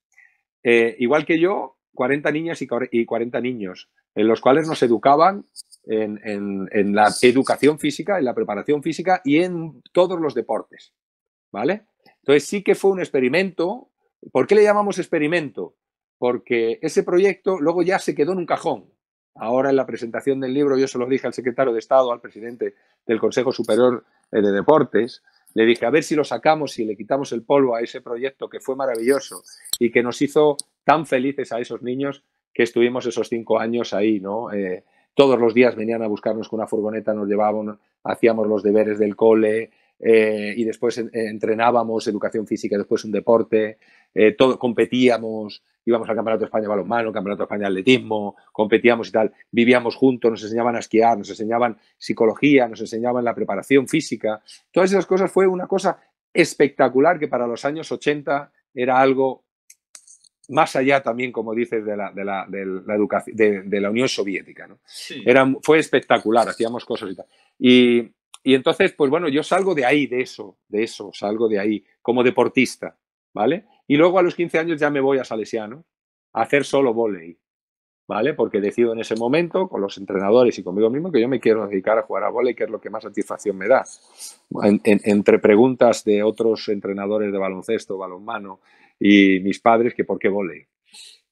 Eh, igual que yo, 40 niñas y 40 niños, en los cuales nos educaban en, la educación física, en la preparación física y en todos los deportes, ¿vale? Entonces sí que fue un experimento. ¿Por qué le llamamos experimento? Porque ese proyecto luego ya se quedó en un cajón. Ahora en la presentación del libro yo se lo dije al secretario de Estado, al presidente del Consejo Superior eh, de Deportes, le dije, a ver si lo sacamos y le quitamos el polvo a ese proyecto que fue maravilloso y que nos hizo tan felices a esos niños que estuvimos esos cinco años ahí, eh, todos los días venían a buscarnos con una furgoneta, nos llevaban, hacíamos los deberes del cole eh, y después entrenábamos educación física, después un deporte, competíamos, íbamos al Campeonato de España balonmano, Campeonato de España de atletismo, competíamos y tal, vivíamos juntos, nos enseñaban a esquiar, nos enseñaban psicología, nos enseñaban la preparación física. Todas esas cosas fue una cosa espectacular que para los años 80 era algo más allá también, como dices, de la, de la, de la, educación, de, la Unión Soviética. ¿no? Era, fue espectacular, hacíamos cosas y tal. Y, y entonces, pues bueno, yo salgo de ahí, de eso, de eso, salgo de ahí como deportista. ¿vale? Y luego a los 15 años ya me voy a Salesiano a hacer solo volei, ¿vale? Porque decido en ese momento, con los entrenadores y conmigo mismo, que yo me quiero dedicar a jugar a volei, que es lo que más satisfacción me da. entre preguntas de otros entrenadores de baloncesto, balonmano y mis padres, que por qué volei,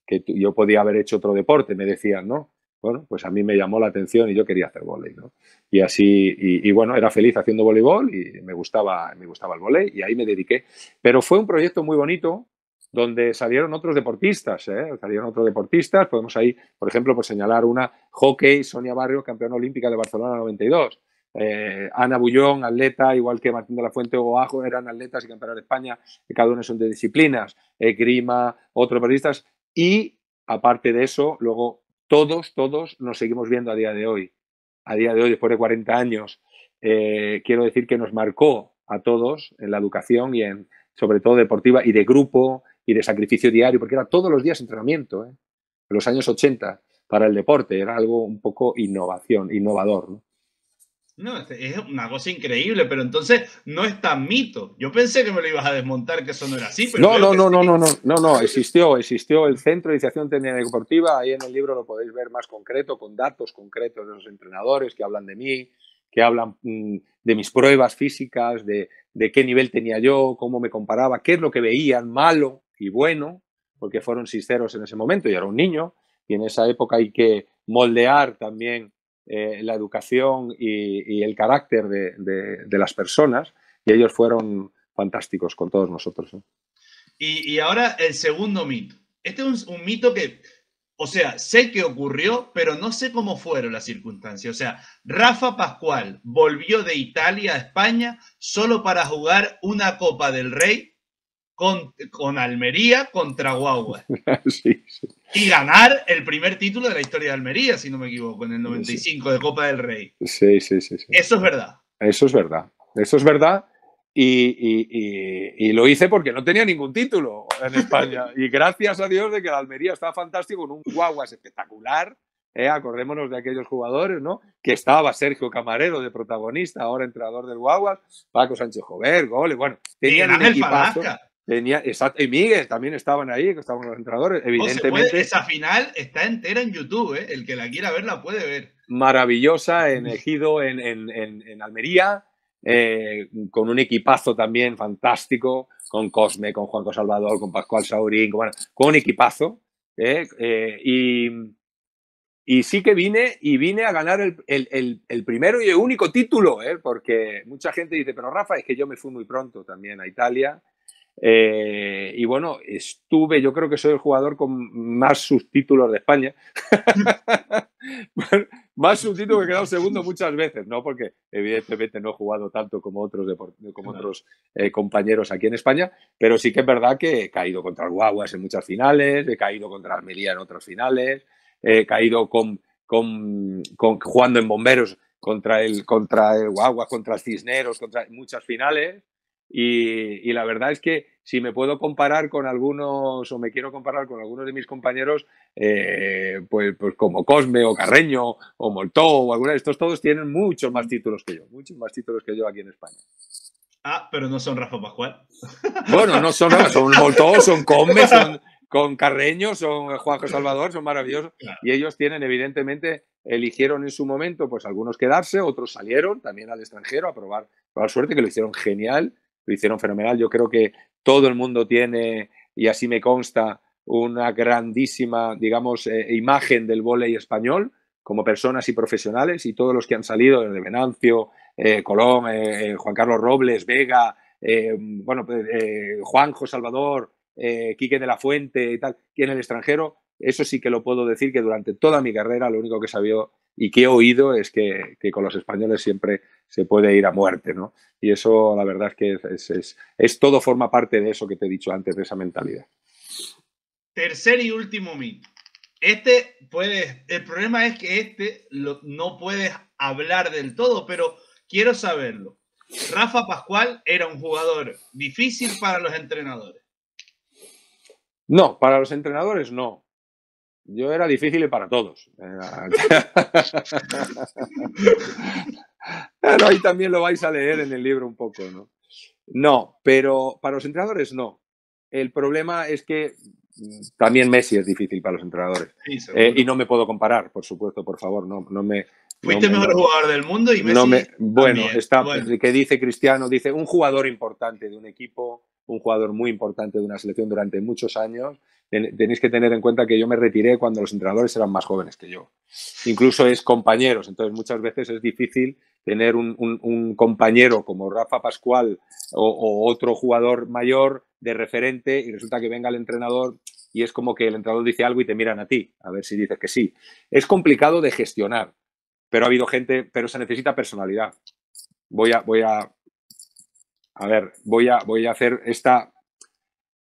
que yo podía haber hecho otro deporte, me decían, ¿no? Bueno, pues a mí me llamó la atención y yo quería hacer volei, ¿no? y así, y, bueno, era feliz haciendo voleibol y me gustaba, me gustaba el voleibol y ahí me dediqué. Pero fue un proyecto muy bonito donde salieron otros deportistas, ¿eh? salieron otros deportistas, podemos ahí, por ejemplo, por pues señalar una, hockey, Sonia Barrio, campeona olímpica de Barcelona 92, eh, Ana Bullón, atleta, igual que Martín de la Fuente o Ajo, eran atletas y campeonas de España, cada uno son de disciplinas, eh, Grima, otros periodistas, y aparte de eso, luego todos, todos nos seguimos viendo a día de hoy a día de hoy, después de 40 años, eh, quiero decir que nos marcó a todos en la educación y en, sobre todo deportiva y de grupo y de sacrificio diario, porque era todos los días entrenamiento, ¿eh? en los años 80 para el deporte, era algo un poco innovación, innovador. ¿no? No, es una cosa increíble, pero entonces no es tan mito. Yo pensé que me lo ibas a desmontar, que eso no era así. Pero no, no, no, no, no, no, no, no, existió, existió el Centro de Iniciación Técnica Deportiva. Ahí en el libro lo podéis ver más concreto, con datos concretos de los entrenadores que hablan de mí, que hablan mm, de mis pruebas físicas, de, de qué nivel tenía yo, cómo me comparaba, qué es lo que veían malo y bueno, porque fueron sinceros en ese momento. Yo era un niño y en esa época hay que moldear también eh, la educación y, el carácter de, las personas y ellos fueron fantásticos con todos nosotros. Y, ahora el segundo mito. Este es un, un mito que, o sea, sé que ocurrió, pero no sé cómo fueron las circunstancias. O sea, Rafa Pascual volvió de Italia a España solo para jugar una Copa del Rey con, Almería contra Guagua. Y ganar el primer título de la historia de Almería, si no me equivoco, en el 95 de Copa del Rey. Sí, sí, sí, Eso es verdad. Eso es verdad. Eso es verdad. Y, lo hice porque no tenía ningún título en España. y gracias a Dios de que la Almería estaba fantástico con un Guagua espectacular. ¿eh? acordémonos de aquellos jugadores, ¿no? Que estaba Sergio Camarero de protagonista, ahora entrenador del Guaguas, Paco Sánchez Jover, goles, bueno, tenían un equipazo. Tenía, y Miguel también estaban ahí, que estaban los entrenadores, evidentemente. esa final está entera en YouTube, ¿eh? el que la quiera ver la puede ver. Maravillosa en Ejido, en, en, en, Almería, eh, con un equipazo también fantástico, con Cosme, con Juanco Salvador, con Pascual Saurín, con, un equipazo. ¿eh? y, y, sí que vine y vine a ganar el, el, el, el primero y único título, porque mucha gente dice, pero Rafa, es que yo me fui muy pronto también a Italia eh, y bueno, estuve, yo creo que soy el jugador con más subtítulos de España. más subtítulos que he quedado segundo muchas veces, ¿no? Porque evidentemente no he jugado tanto como otros, como otros eh, compañeros aquí en España, pero sí que es verdad que he caído contra el Guaguas en muchas finales, he caído contra Almería en otras finales, he caído con, jugando en Bomberos contra el, contra el Guaguas, contra el Cisneros, contra muchas finales. Y, la verdad es que si me puedo comparar con algunos o me quiero comparar con algunos de mis compañeros, eh, pues, pues, como Cosme o Carreño o Moltó o alguna de estos, todos tienen muchos más títulos que yo, muchos más títulos que yo aquí en España. Ah, pero no son Rafa Pascual. Bueno, no son son Moltó, son Cosme, son con Carreño, son Juanjo Salvador, son maravillosos. Y ellos tienen, evidentemente, eligieron en su momento, pues algunos quedarse, otros salieron también al extranjero a probar, probar suerte, que lo hicieron genial lo hicieron fenomenal. Yo creo que todo el mundo tiene, y así me consta, una grandísima, digamos, eh, imagen del voleibol español como personas y profesionales y todos los que han salido, desde Venancio, eh, Colón, eh, Juan Carlos Robles, Vega, bueno, pues, Juanjo Salvador, Quique de la Fuente y tal, y en el extranjero, eso sí que lo puedo decir que durante toda mi carrera lo único que sabía y que he oído es que, con los españoles siempre se puede ir a muerte, ¿no? Y eso, la verdad es que es, todo forma parte de eso que te he dicho antes, de esa mentalidad. Tercer y último mito. Este puede, el problema es que este no puedes hablar del todo, pero quiero saberlo. Rafa Pascual era un jugador difícil para los entrenadores. No, para los entrenadores no. Yo era difícil para todos. Pero ahí también lo vais a leer en el libro un poco, ¿no? No, pero para los entrenadores no. El problema es que mm, también Messi es difícil para los entrenadores. Eh, y no me puedo comparar, por supuesto, por favor. No, no me, Fuiste mejor jugador del mundo y Messi. bueno, eh, está que dice Cristiano, dice un jugador importante de un equipo, un jugador muy importante de una selección durante muchos años tenéis que tener en cuenta que yo me retiré cuando los entrenadores eran más jóvenes que yo. Incluso es compañeros, entonces muchas veces es difícil tener un, compañero como Rafa Pascual o, otro jugador mayor de referente y resulta que venga el entrenador y es como que el entrenador dice algo y te miran a ti, a ver si dices que sí. Es complicado de gestionar, pero ha habido gente, pero se necesita personalidad. Voy a, voy a, a ver, voy a, voy a hacer esta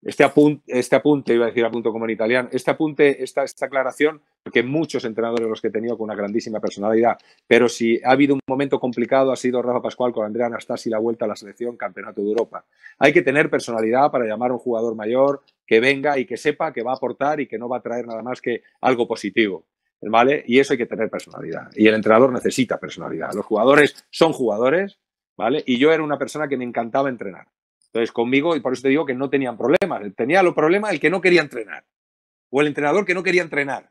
este, este apunte, iba a decir apunto como en italiano, este apunte, esta, esta aclaración, porque muchos entrenadores los que he tenido con una grandísima personalidad, pero si ha habido un momento complicado ha sido Rafa Pascual con Andrea Anastasi la vuelta a la selección campeonato de Europa. Hay que tener personalidad para llamar a un jugador mayor que venga y que sepa que va a aportar y que no va a traer nada más que algo positivo. ¿Vale? Y eso hay que tener personalidad. Y el entrenador necesita personalidad. Los jugadores son jugadores, ¿vale? Y yo era una persona que me encantaba entrenar. Entonces, conmigo, y por eso te digo que no tenían problemas. Tenía los problemas el que no quería entrenar. O el entrenador que no quería entrenar.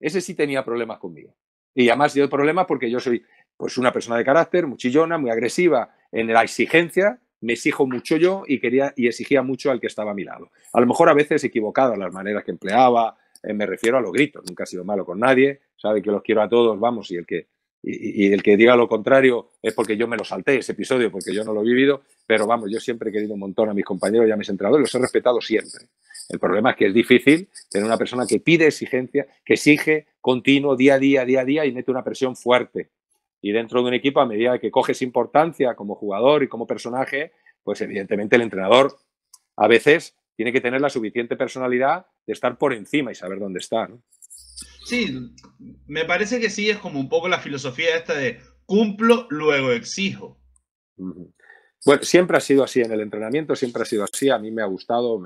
Ese sí tenía problemas conmigo. Y además dio problemas porque yo soy pues una persona de carácter, muchillona, muy agresiva en la exigencia, me exijo mucho yo y quería y exigía mucho al que estaba a mi lado. A lo mejor a veces equivocado las maneras que empleaba, eh, me refiero a los gritos, nunca he sido malo con nadie, sabe que los quiero a todos, vamos, y el que y, el que diga lo contrario es porque yo me lo salté ese episodio, porque yo no lo he vivido, pero vamos, yo siempre he querido un montón a mis compañeros y a mis entrenadores, los he respetado siempre. El problema es que es difícil tener una persona que pide exigencia, que exige continuo día a día, día a día y mete una presión fuerte. Y dentro de un equipo, a medida que coges importancia como jugador y como personaje, pues evidentemente el entrenador a veces tiene que tener la suficiente personalidad de estar por encima y saber dónde está. Sí, me parece que sí, es como un poco la filosofía esta de cumplo, luego exijo. Bueno, siempre ha sido así en el entrenamiento, siempre ha sido así, a mí me ha gustado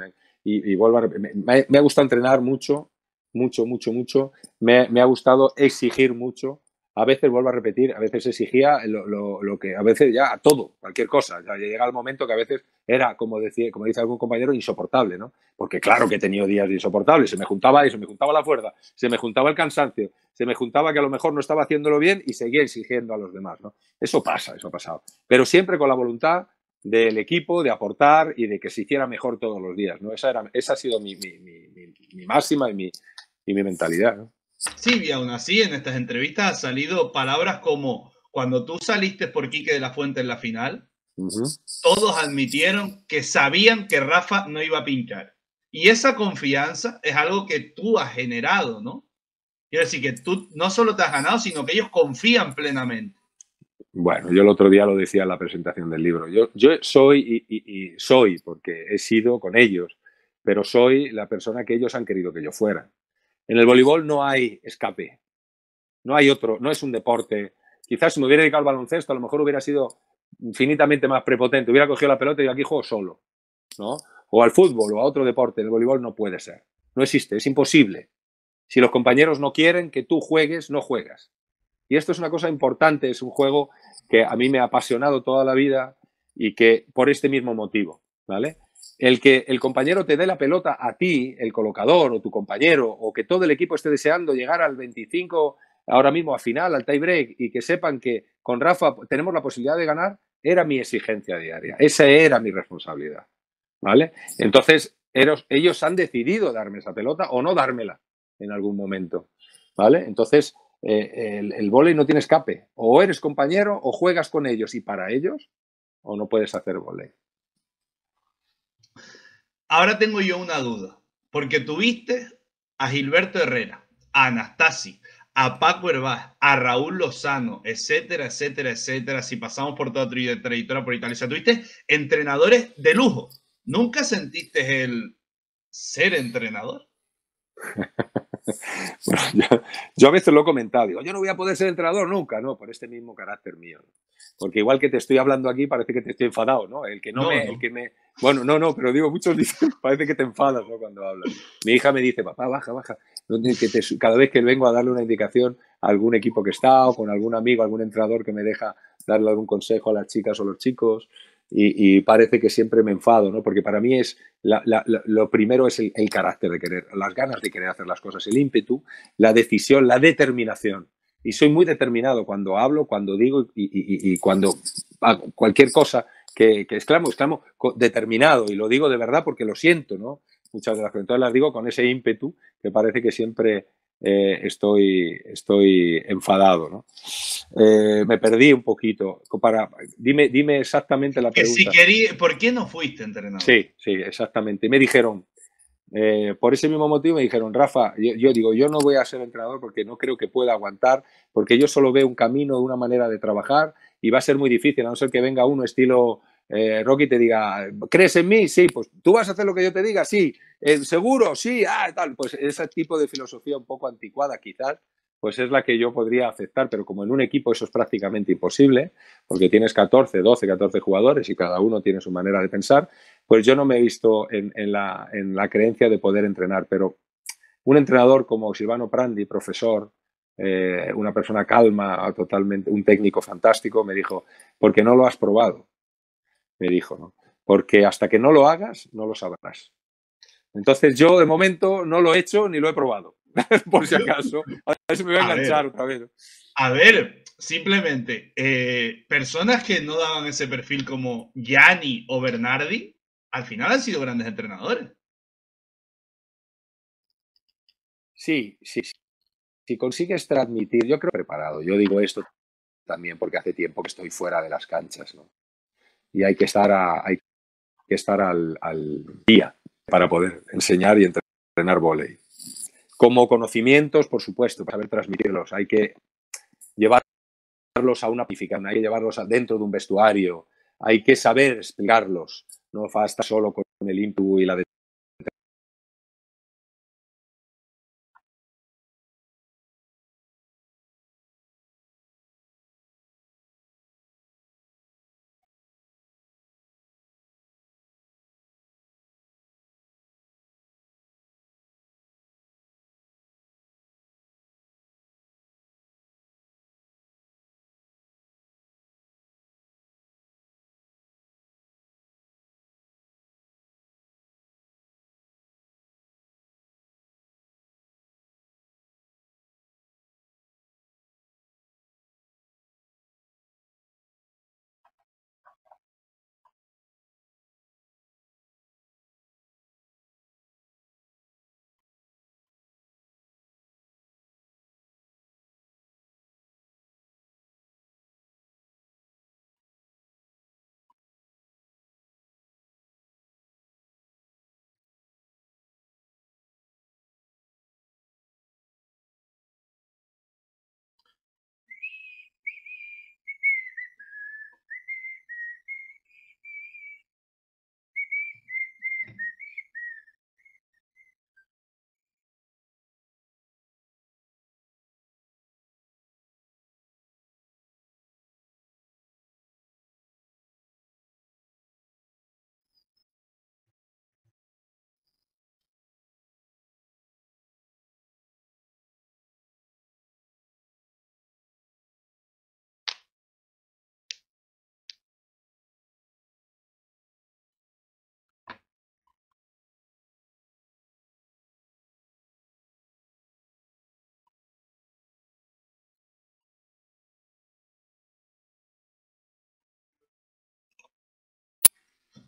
y, vuelvo a, me, me, ha gustado entrenar mucho, mucho, mucho, mucho, me ha gustado exigir mucho a veces, vuelvo a repetir, a veces exigía lo, que, a veces ya todo, cualquier cosa. Ya llega el momento que a veces era, como, decía, como dice algún compañero, insoportable, ¿no? Porque claro que he tenido días insoportables, se me juntaba eso, me juntaba la fuerza, se me juntaba el cansancio, se me juntaba que a lo mejor no estaba haciéndolo bien y seguía exigiendo a los demás, ¿no? Eso pasa, eso ha pasado. Pero siempre con la voluntad del equipo, de aportar y de que se hiciera mejor todos los días, ¿no? Esa, era, esa ha sido mi, máxima y mi, y mi mentalidad, ¿no? Sí, y aún así en estas entrevistas ha salido palabras como cuando tú saliste por Quique de la Fuente en la final, todos admitieron que sabían que Rafa no iba a pinchar. Y esa confianza es algo que tú has generado, ¿no? Quiero decir que tú no solo te has ganado, sino que ellos confían plenamente. Bueno, yo el otro día lo decía en la presentación del libro. Yo, yo soy y soy, porque he sido con ellos, pero soy la persona que ellos han querido que yo fuera. En el voleibol no hay escape, no hay otro, no es un deporte. Quizás si me hubiera dedicado al baloncesto, a lo mejor hubiera sido infinitamente más prepotente, hubiera cogido la pelota y aquí juego solo, ¿no? O al fútbol o a otro deporte, el voleibol no puede ser, no existe, es imposible. Si los compañeros no quieren que tú juegues, no juegas. Y esto es una cosa importante, es un juego que a mí me ha apasionado toda la vida y que por este mismo motivo, ¿vale? el que el compañero te dé la pelota a ti, el colocador o tu compañero, o que todo el equipo esté deseando llegar al 25 ahora mismo a final, al tie break, y que sepan que con Rafa tenemos la posibilidad de ganar, era mi exigencia diaria. Esa era mi responsabilidad. ¿Vale? Entonces, ellos han decidido darme esa pelota o no dármela en algún momento. ¿Vale? Entonces, eh, el, el volei no tiene escape. O eres compañero o juegas con ellos y para ellos, o no puedes hacer volei. Ahora tengo yo una duda, porque tuviste a Gilberto Herrera, a Anastasi, a Paco Herbaz, a Raúl Lozano, etcétera, etcétera, etcétera, si pasamos por toda tu trayectoria por Italia, tuviste entrenadores de lujo. ¿Nunca sentiste el ser entrenador? yo, a veces lo he comentado, digo, yo no voy a poder ser entrenador nunca, no, por este mismo carácter mío. Porque igual que te estoy hablando aquí, parece que te estoy enfadado, ¿no? El que no, me, El que me... Bueno, no, no, pero digo, muchos dicen, parece que te enfadas, ¿no? Cuando hablas. Mi hija me dice, papá, baja, baja. Cada vez que vengo a darle una indicación a algún equipo que está o con algún amigo, algún entrenador que me deja darle algún consejo a las chicas o los chicos, y, parece que siempre me enfado, ¿no? Porque para mí es lo primero es el, carácter de querer, las ganas de querer hacer las cosas, el ímpetu, la decisión, la determinación y soy muy determinado cuando hablo, cuando digo y, cuando hago cualquier cosa que, exclamo, exclamo determinado y lo digo de verdad porque lo siento, ¿no? Muchas de las entonces las digo con ese ímpetu que parece que siempre eh, estoy, estoy enfadado, ¿no? Eh, me perdí un poquito. dime, dime exactamente la pregunta. ¿Por qué no fuiste entrenador? Sí, sí, exactamente. Y me dijeron, eh, por ese mismo motivo me dijeron, Rafa, yo, digo, yo no voy a ser entrenador porque no creo que pueda aguantar, porque yo solo veo un camino, una manera de trabajar y va a ser muy difícil, a no ser que venga uno estilo eh, Rocky y te diga, ¿crees en mí? Sí, pues tú vas a hacer lo que yo te diga, sí, eh, seguro, sí, ah, tal. Pues ese tipo de filosofía un poco anticuada quizás, pues es la que yo podría aceptar, pero como en un equipo eso es prácticamente imposible, porque tienes 14, 12, 14 jugadores y cada uno tiene su manera de pensar, pues yo no me he visto en, la, creencia de poder entrenar, pero un entrenador como Silvano Prandi, profesor, eh, una persona calma, totalmente, un técnico fantástico, me dijo, porque no lo has probado, me dijo, ¿no? porque hasta que no lo hagas, no lo sabrás. Entonces yo de momento no lo he hecho ni lo he probado por si acaso. A ver simplemente, personas que no daban ese perfil como Gianni o Bernardi, al final han sido grandes entrenadores. Sí, sí, sí. Si consigues transmitir, yo creo preparado. Yo digo esto también porque hace tiempo que estoy fuera de las canchas, Y hay que estar, hay que estar al, al día para poder enseñar y entrenar voleibol. Como conocimientos, por supuesto, para saber transmitirlos. Hay que llevarlos a una pificación, hay que llevarlos dentro de un vestuario, hay que saber explicarlos. No basta solo con el intu y la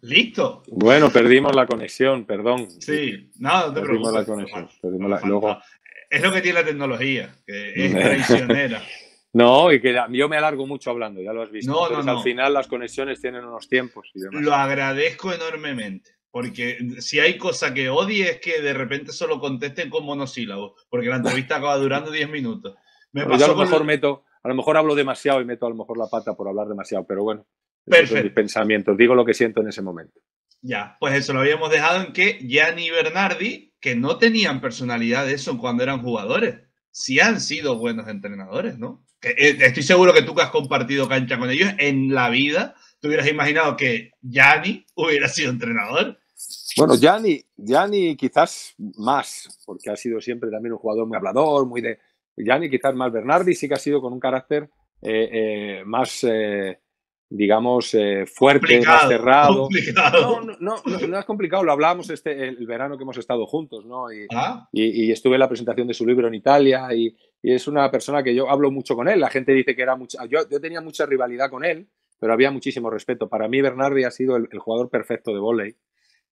Listo. Bueno, perdimos la conexión, perdón. Sí, no, no perdimos la conexión. Es lo que tiene la tecnología, que es traicionera. No, y que yo me alargo mucho hablando, ya lo has visto. No, no, no. Al final las conexiones tienen unos tiempos. Lo agradezco enormemente, porque si hay cosa que odie es que de repente solo contesten con monosílabos, porque la entrevista acaba durando 10 minutos. Me a a lo mejor hablo demasiado y meto a lo mejor la pata por hablar demasiado, pero bueno. Perfecto. Esos pensamientos, digo lo que siento en ese momento. Ya, pues eso lo habíamos dejado en que Gianni y Bernardi, que no tenían personalidad de eso cuando eran jugadores, sí han sido buenos entrenadores, ¿no? Eh, estoy seguro que tú que has compartido cancha con ellos, en la vida te hubieras imaginado que Gianni hubiera sido entrenador. Bueno, Gianni, quizás más, porque ha sido siempre también un jugador muy hablador, muy de... Gianni quizás más Bernardi sí que ha sido con un carácter eh, eh, más digamos, eh, fuerte, más cerrado. No, no, no, es complicado, lo hablábamos este, el verano que hemos estado juntos, ¿no? Y, ah. y, estuve en la presentación de su libro en Italia y, es una persona que yo hablo mucho con él. La gente dice que era mucha... Yo, yo tenía mucha rivalidad con él, pero había muchísimo respeto. Para mí Bernardi ha sido el, jugador perfecto de volei.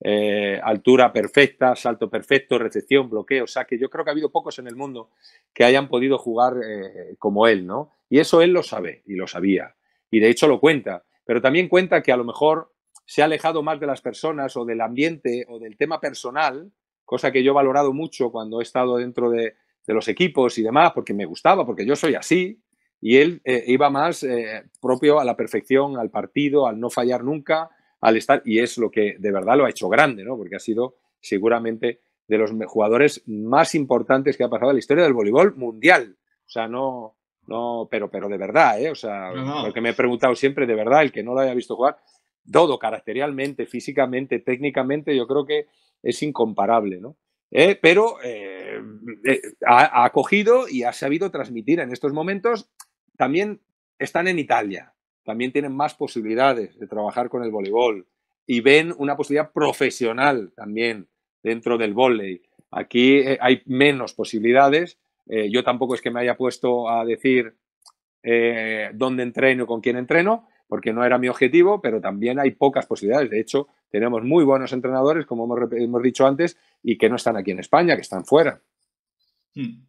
Eh, altura perfecta, salto perfecto, recepción, bloqueo, o saque. Yo creo que ha habido pocos en el mundo que hayan podido jugar eh, como él, ¿no? Y eso él lo sabe y lo sabía y de hecho lo cuenta, pero también cuenta que a lo mejor se ha alejado más de las personas o del ambiente o del tema personal, cosa que yo he valorado mucho cuando he estado dentro de, los equipos y demás, porque me gustaba, porque yo soy así, y él eh, iba más eh, propio a la perfección, al partido, al no fallar nunca, al estar, y es lo que de verdad lo ha hecho grande, ¿no? Porque ha sido seguramente de los jugadores más importantes que ha pasado en la historia del voleibol mundial. O sea, no, no, pero, pero de verdad, ¿eh? O sea, que me he preguntado siempre, de verdad, el que no lo haya visto jugar, todo caracterialmente, físicamente, técnicamente, yo creo que es incomparable, ¿no? ¿Eh? pero eh, eh, ha, acogido y ha sabido transmitir en estos momentos. También están en Italia, también tienen más posibilidades de trabajar con el voleibol y ven una posibilidad profesional también dentro del voleibol. Aquí hay menos posibilidades eh, yo tampoco es que me haya puesto a decir eh, dónde entreno, con quién entreno, porque no era mi objetivo, pero también hay pocas posibilidades. De hecho, tenemos muy buenos entrenadores, como hemos, dicho antes, y que no están aquí en España, que están fuera. Hmm.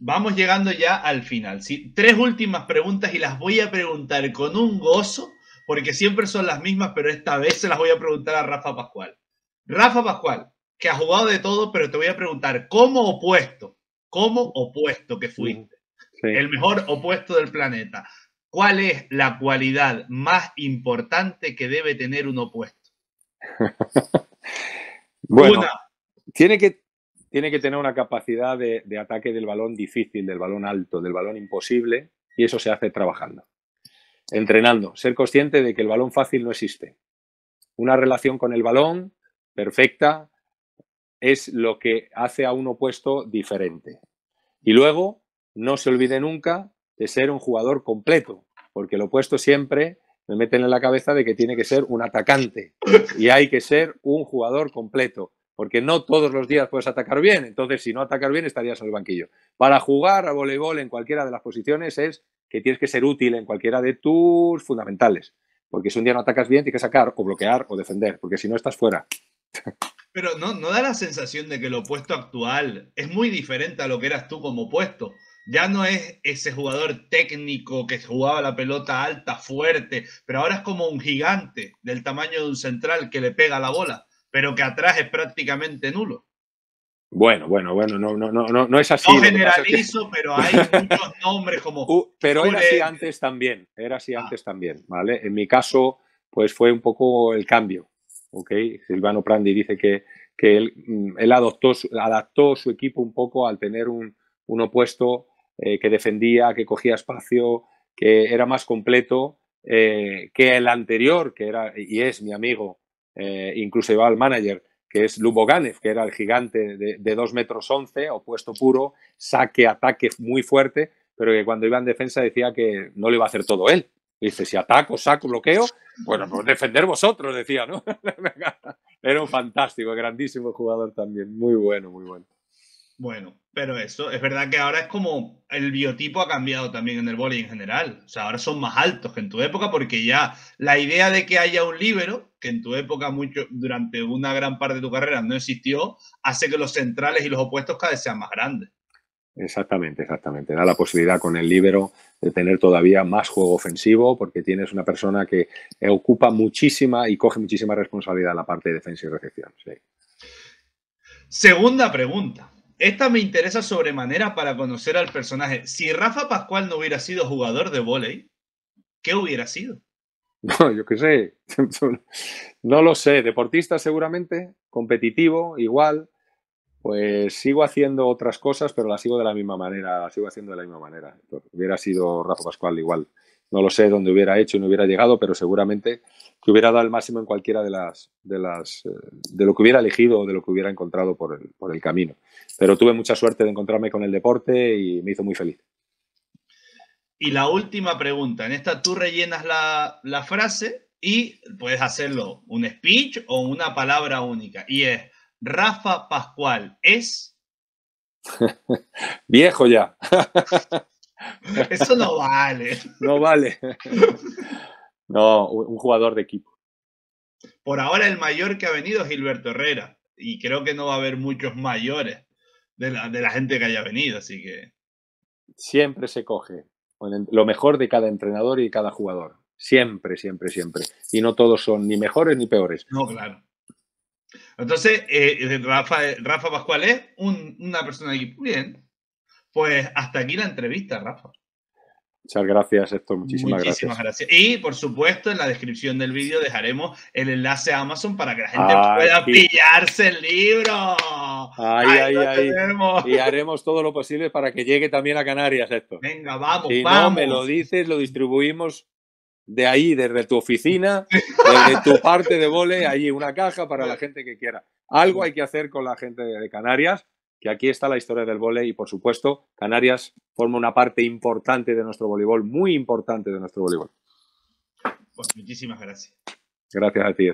Vamos llegando ya al final. Tres últimas preguntas y las voy a preguntar con un gozo, porque siempre son las mismas, pero esta vez se las voy a preguntar a Rafa Pascual. Rafa Pascual, que ha jugado de todo, pero te voy a preguntar, ¿cómo opuesto como opuesto que fuiste. El mejor opuesto del planeta. ¿Cuál es la cualidad más importante que debe tener un opuesto? bueno, Tiene, que, tiene que tener una capacidad de, ataque del balón difícil, del balón alto, del balón imposible, y eso se hace trabajando, entrenando, ser consciente de que el balón fácil no existe. Una relación con el balón perfecta, es lo que hace a un opuesto diferente. Y luego, no se olvide nunca de ser un jugador completo, porque el opuesto siempre me meten en la cabeza de que tiene que ser un atacante y hay que ser un jugador completo, porque no todos los días puedes atacar bien, entonces si no atacas bien estarías en el banquillo. Para jugar a voleibol en cualquiera de las posiciones es que tienes que ser útil en cualquiera de tus fundamentales, porque si un día no atacas bien tienes que sacar o bloquear o defender, porque si no estás fuera. Pero no, no da la sensación de que lo opuesto actual es muy diferente a lo que eras tú como opuesto? Ya no es ese jugador técnico que jugaba la pelota alta, fuerte, pero ahora es como un gigante del tamaño de un central que le pega la bola, pero que atrás es prácticamente nulo. Bueno, bueno, bueno, no, no, no, no es así. No generalizo, pero hay muchos nombres como. Uh, pero era así antes también, era así ah. antes también, ¿vale? En mi caso, pues fue un poco el cambio, ¿okay? Silvano Prandi dice que, mm, él, adoptó, adaptó su equipo un poco al tener un, un opuesto eh, que defendía, que cogía espacio, que era más completo eh, que el anterior, que era y es mi amigo, eh, incluso iba al manager, que es Ganev, que era el gigante de, de 2 metros 11, opuesto puro, saque, ataque muy fuerte, pero que cuando iba en defensa decía que no lo iba a hacer todo él, Dice, si ataco, saco, bloqueo, bueno, pues defender vosotros, decía, ¿no? Era un fantástico, grandísimo jugador también, muy bueno, muy bueno. Bueno, pero eso, es verdad que ahora es como el biotipo ha cambiado también en el vóley en general. O sea, ahora son más altos que en tu época porque ya la idea de que haya un líbero, que en tu época mucho, durante una gran parte de tu carrera no existió, hace que los centrales y los opuestos cada vez sean más grandes. Exactamente, exactamente. Da la posibilidad con el libero de tener todavía más juego ofensivo porque tienes una persona que ocupa muchísima y coge muchísima responsabilidad en la parte de defensa y recepción. Segunda pregunta. Esta me interesa sobremanera para conocer al personaje. Si Rafa Pascual no hubiera sido jugador de vóley, ¿qué hubiera sido? No, yo qué sé. No lo sé. Deportista seguramente, competitivo, igual. Pues sigo haciendo otras cosas, pero las sigo de la misma manera, sigo haciendo de la misma manera. hubiera sido Rafa Pascual igual. No lo sé dónde hubiera hecho y no hubiera llegado, pero seguramente que hubiera dado el máximo en cualquiera de las, de eh, lo que hubiera elegido o de lo que hubiera encontrado por el, camino. Pero tuve mucha suerte de encontrarme con el deporte y me hizo muy feliz. Y la última pregunta, en esta tú rellenas la frase y puedes hacerlo un speech o una palabra única. Y es, Rafa Pascual es... Viejo ya. Eso no vale. No vale. No, un jugador de equipo. Por ahora el mayor que ha venido es Gilberto Herrera. Y creo que no va a haber muchos mayores de la, de la gente que haya venido, así que... Siempre se coge lo mejor de cada entrenador y de cada jugador. Siempre, siempre, siempre. Y no todos son ni mejores ni peores. No, claro. Entonces, eh, Rafa, Rafa Pascual es una persona equipo. bien. Pues hasta aquí la entrevista, Rafa. Muchas gracias, Héctor. Muchísimas, Muchísimas gracias. Y, por supuesto, en la descripción del vídeo dejaremos el enlace a Amazon para que la gente ah, pueda pillarse el libro. ahí ahí Y haremos todo lo posible para que llegue también a Canarias, Héctor. Venga, vamos, si vamos. no me lo dices, lo distribuimos de ahí, desde tu oficina, desde tu parte de vole, allí una caja para la gente que quiera. Algo hay que hacer con la gente de Canarias, que aquí está la historia del vole y, por supuesto, Canarias forma una parte importante de nuestro voleibol, muy importante de nuestro voleibol. Pues muchísimas gracias. Gracias a ti.